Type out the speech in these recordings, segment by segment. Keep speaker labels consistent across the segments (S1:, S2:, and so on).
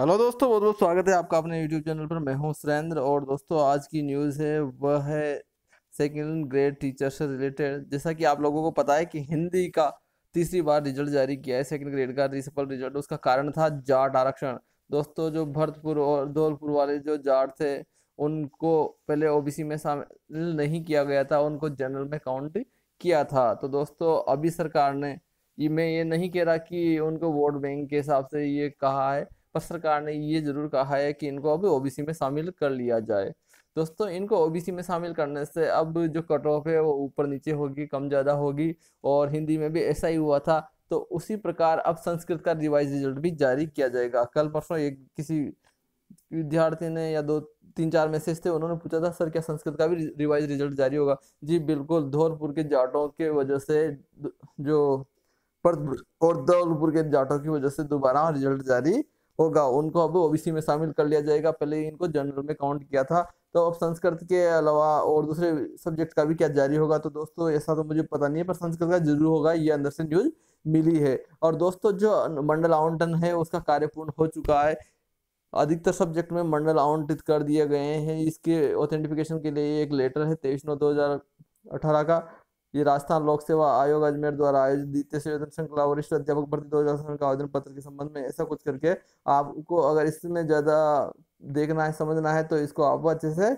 S1: hello दोस्तों बहुत बहुत स्वागत है आपका अपने यूट्यूब चैनल पर मैं हूं सुरेंद्र और दोस्तों आज की न्यूज़ है वह है सेकेंड ग्रेड टीचर से रिलेटेड जैसा कि आप लोगों को पता है कि हिंदी का तीसरी बार रिजल्ट जारी किया है सेकेंड ग्रेड का रिसपल रिजल्ट उसका कारण था जाट आरक्षण दोस्तों जो भरतपुर और धौलपुर वाले जो जाट थे उनको पहले ओ में शामिल नहीं किया गया था उनको जनरल में काउंट किया था तो दोस्तों अभी सरकार ने ये मैं ये नहीं कह रहा कि उनको वोट बैंक के हिसाब से ये कहा है पर सरकार ने ये जरूर कहा है कि इनको अब ओबीसी में शामिल कर लिया जाए दोस्तों इनको ओबीसी में शामिल करने से अब जो कट ऑफ है वो ऊपर नीचे होगी कम ज़्यादा होगी और हिंदी में भी ऐसा ही हुआ था तो उसी प्रकार अब संस्कृत का रिवाइज रिजल्ट भी जारी किया जाएगा कल परसों एक किसी विद्यार्थी ने या दो तीन चार मैसेज थे उन्होंने पूछा था सर क्या संस्कृत का भी रिवाइज रिजल्ट जारी होगा जी बिल्कुल धौलपुर के जाटों के वजह से जो पर्द और धौलपुर के जाटों की वजह से दोबारा रिजल्ट जारी होगा उनको अब ओबीसी में शामिल कर लिया जाएगा पहले इनको जनरल में काउंट किया था तो अब संस्कृत के अलावा और दूसरे सब्जेक्ट का भी क्या जारी होगा तो दोस्तों ऐसा तो मुझे पता नहीं है पर संस्कृत का जरूर होगा ये अंदर से न्यूज मिली है और दोस्तों जो मंडल आवंटन है उसका कार्य पूर्ण हो चुका है अधिकतर सब्जेक्ट में मंडल आवंटित कर दिए गए हैं इसके ऑथेंटिफिकेशन के लिए एक लेटर है तेईस नौ दो हजार अठारह का ये राजस्थान लोक सेवा आयोग अजमेर द्वारा आयोजित द्वितीय संयोजन श्रृंखला वरिष्ठ अध्यापक भर्ती दो हजार का आवेदन पत्र के संबंध में ऐसा कुछ करके आपको अगर इसमें ज़्यादा देखना है समझना है तो इसको आप अच्छे से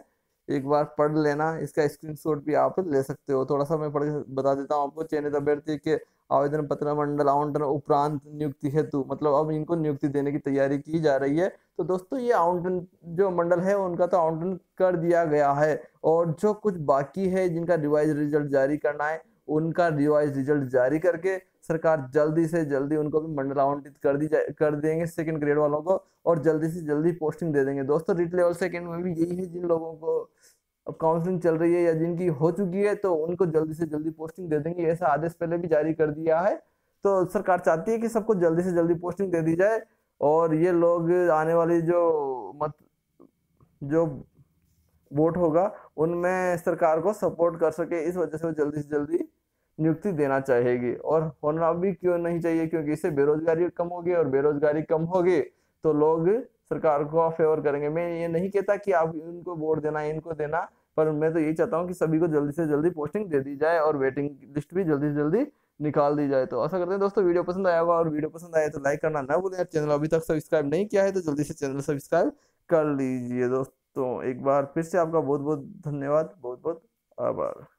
S1: एक बार पढ़ लेना इसका स्क्रीनशॉट भी आप ले सकते हो थोड़ा सा मैं पढ़ बता देता हूँ आपको चयनित अभ्यर्थी के आवेदन पत्र मंडल आवंटन उपरांत नियुक्ति हेतु मतलब अब इनको नियुक्ति देने की तैयारी की जा रही है तो दोस्तों ये आवंटन जो मंडल है उनका तो आवंटन कर दिया गया है और जो कुछ बाकी है जिनका रिवाइज रिजल्ट जारी करना है उनका रिवाइज रिजल्ट जारी करके सरकार जल्दी से जल्दी उनको भी मंडल आवंटित कर दी कर देंगे सेकंड ग्रेड वालों को और जल्दी से जल्दी पोस्टिंग दे देंगे दोस्तों रिट लेवल सेकंड में भी यही है जिन लोगों को अब काउंसलिंग चल रही है या जिनकी हो चुकी है तो उनको जल्दी से जल्दी पोस्टिंग दे देंगे ऐसा आदेश पहले भी जारी कर दिया है तो सरकार चाहती है कि सबको जल्दी से जल्दी पोस्टिंग दे दी जाए और ये लोग आने वाली जो मत जो वोट होगा उनमें सरकार को सपोर्ट कर सके इस वजह से वो जल्दी से जल्दी नियुक्ति देना चाहेगी और होना भी क्यों नहीं चाहिए क्योंकि इससे बेरोजगारी कम होगी और बेरोजगारी कम होगी तो लोग सरकार को फेवर करेंगे मैं ये नहीं कहता कि आप इनको वोट देना इनको देना पर मैं तो यही चाहता हूँ कि सभी को जल्दी से जल्दी पोस्टिंग दे दी जाए और वेटिंग लिस्ट भी जल्दी से जल्दी निकाल दी जाए तो ऐसा करते हैं दोस्तों वीडियो पसंद आया होगा और वीडियो पसंद आया तो लाइक करना ना भूलें चैनल अभी तक सब्सक्राइब नहीं किया है तो जल्दी से चैनल सब्सक्राइब कर लीजिए दोस्तों एक बार फिर से आपका बहुत बहुत धन्यवाद बहुत बहुत आभार